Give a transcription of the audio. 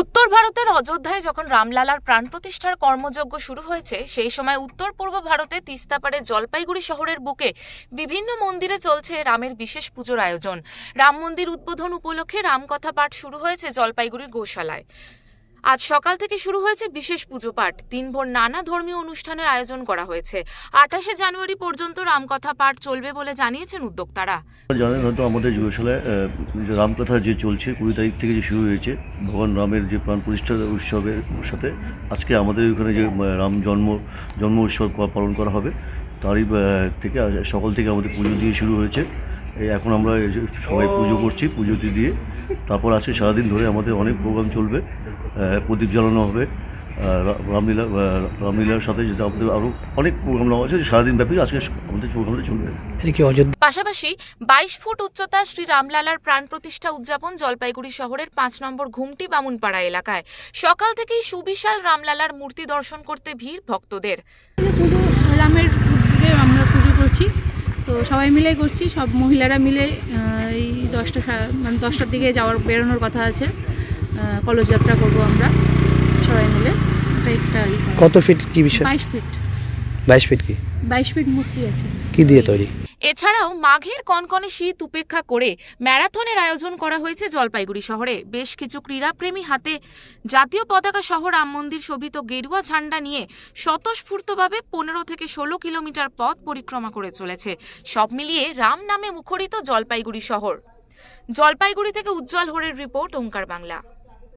উত্তর ভারতের অযোধ্যায় যখন রামলালার প্রাণ প্রতিষ্ঠার কর্মযজ্ঞ শুরু হয়েছে সেই সময় উত্তর পূর্ব ভারতে তিস্তাপাড়ে জলপাইগুড়ি শহরের বুকে বিভিন্ন মন্দিরে চলছে রামের বিশেষ পুজোর আয়োজন রাম মন্দির উদ্বোধন উপলক্ষে রামকথা পাঠ শুরু হয়েছে জলপাইগুড়ির গোশালায় আজ সকাল থেকে শুরু হয়েছে বিশেষ পুজো পাঠ দিনভর নানা ধর্মীয় অনুষ্ঠানের আয়োজন করা হয়েছে আঠাশে জানুয়ারি পর্যন্ত রামকথা পাঠ চলবে বলে জানিয়েছেন উদ্যোক্তারা জানেন হয়তো আমাদের যুবশালায় রামকথা যে চলছে কুড়ি তারিখ থেকে যে শুরু হয়েছে ভগবান রামের যে প্রাণ প্রতিষ্ঠা উৎসবের সাথে আজকে আমাদের ওইখানে যে রাম জন্ম জন্ম উৎসব পালন করা হবে তারই থেকে সকাল থেকে আমাদের পুজো দিয়ে শুরু হয়েছে এই এখন আমরা সবাই পুজো করছি পুজোটি দিয়ে তারপর আজকে সারাদিন ধরে আমাদের অনেক প্রোগ্রাম চলবে প্রদীপ জ্বালানো হবে রামলীলা রামলীলার সাথে যেটা আমাদের আরও অনেক প্রোগ্রাম নেওয়া হয়েছে সারাদিন ব্যাপী আজকে আমাদের প্রোগ্রামটা চলবে পাশাপাশি বাইশ ফুট উচ্চতা শ্রী রামলালার প্রাণ প্রতিষ্ঠা উদযাপন জলপাইগুড়ি শহরের পাঁচ নম্বর ঘুমটি বামুনপাড়া এলাকায় সকাল থেকেই সুবিশাল রামলালার মূর্তি দর্শন করতে ভিড় ভক্তদের রামের সবাই মিলে করছি সব মহিলারা মিলে এই দশটা মানে দশটার দিকে যাওয়ার বেরোনোর কথা আছে কলেজ যাত্রা করবো আমরা সবাই মিলে কত ফিট কি বিষয় বাইশ ফিট বাইশ ফিট কি বাইশ ফিট মূর্তি আছে কি দিয়ে তৈরি এছাড়াও মাঘের কনকনে শীত উপেক্ষা করে ম্যারাথনের আয়োজন করা হয়েছে জলপাইগুড়ি শহরে বেশ কিছু ক্রীড়াপ্রেমী হাতে জাতীয় পতাকা শহর রাম মন্দির শোভিত গেরুয়া ঝান্ডা নিয়ে স্বতঃস্ফূর্তভাবে পনেরো থেকে ষোলো কিলোমিটার পথ পরিক্রমা করে চলেছে সব মিলিয়ে রাম নামে মুখরিত জলপাইগুড়ি শহর জলপাইগুড়ি থেকে উজ্জ্বল হরের রিপোর্ট ওঙ্কার বাংলা